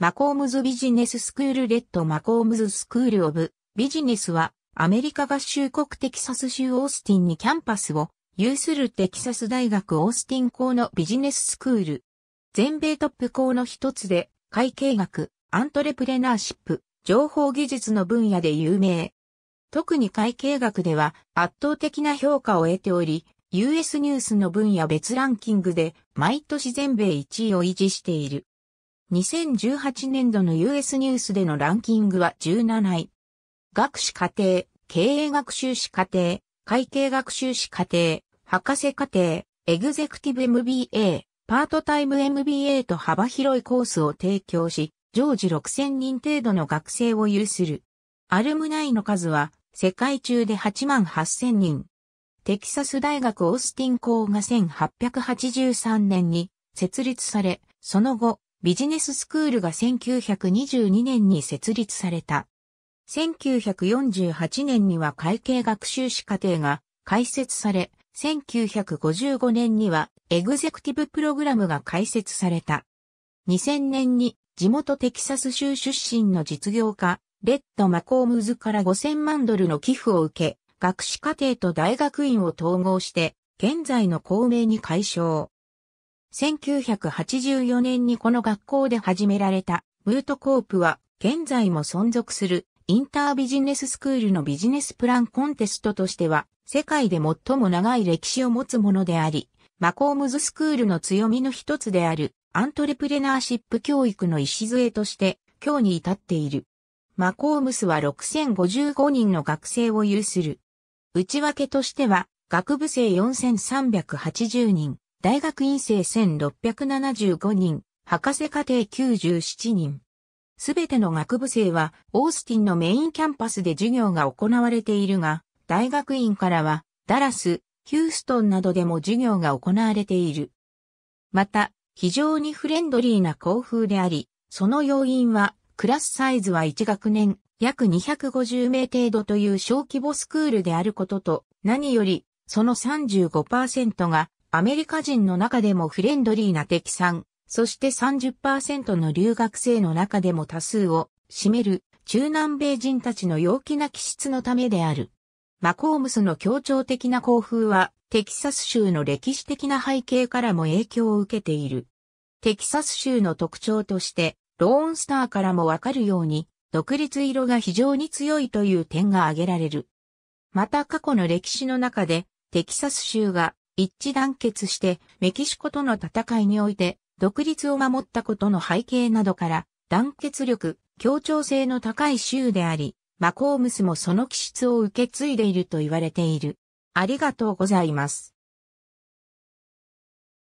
マコームズビジネススクールレッドマコームズスクールオブビジネスはアメリカ合衆国テキサス州オースティンにキャンパスを有するテキサス大学オースティン校のビジネススクール。全米トップ校の一つで会計学、アントレプレナーシップ、情報技術の分野で有名。特に会計学では圧倒的な評価を得ており、US ニュースの分野別ランキングで毎年全米1位を維持している。2018年度の US ニュースでのランキングは17位。学士課程、経営学習士課程、会計学習士課程、博士課程、エグゼクティブ MBA、パートタイム MBA と幅広いコースを提供し、常時6000人程度の学生を有する。アルムナイの数は世界中で8万8000人。テキサス大学オースティン校が1883年に設立され、その後、ビジネススクールが1922年に設立された。1948年には会計学習士課程が開設され、1955年にはエグゼクティブプログラムが開設された。2000年に地元テキサス州出身の実業家、レッド・マコームズから5000万ドルの寄付を受け、学士課程と大学院を統合して、現在の公明に解消。1984年にこの学校で始められた、ムートコープは、現在も存続する、インタービジネススクールのビジネスプランコンテストとしては、世界で最も長い歴史を持つものであり、マコームズスクールの強みの一つである、アントレプレナーシップ教育の礎として、今日に至っている。マコームスは6055人の学生を有する。内訳としては、学部生4380人、大学院生1675人、博士課程97人。すべての学部生は、オースティンのメインキャンパスで授業が行われているが、大学院からは、ダラス、ヒューストンなどでも授業が行われている。また、非常にフレンドリーな校風であり、その要因は、クラスサイズは1学年、約250名程度という小規模スクールであることと、何より、その35%がアメリカ人の中でもフレンドリーな敵さん、そして30%の留学生の中でも多数を占める中南米人たちの陽気な気質のためである。マコームスの協調的な校風はテキサス州の歴史的な背景からも影響を受けている。テキサス州の特徴としてローンスターからもわかるように独立色が非常に強いという点が挙げられる。また過去の歴史の中でテキサス州が一致団結してメキシコとの戦いにおいて独立を守ったことの背景などから団結力、協調性の高い州であり、マコームスもその気質を受け継いでいると言われている。ありがとうございます。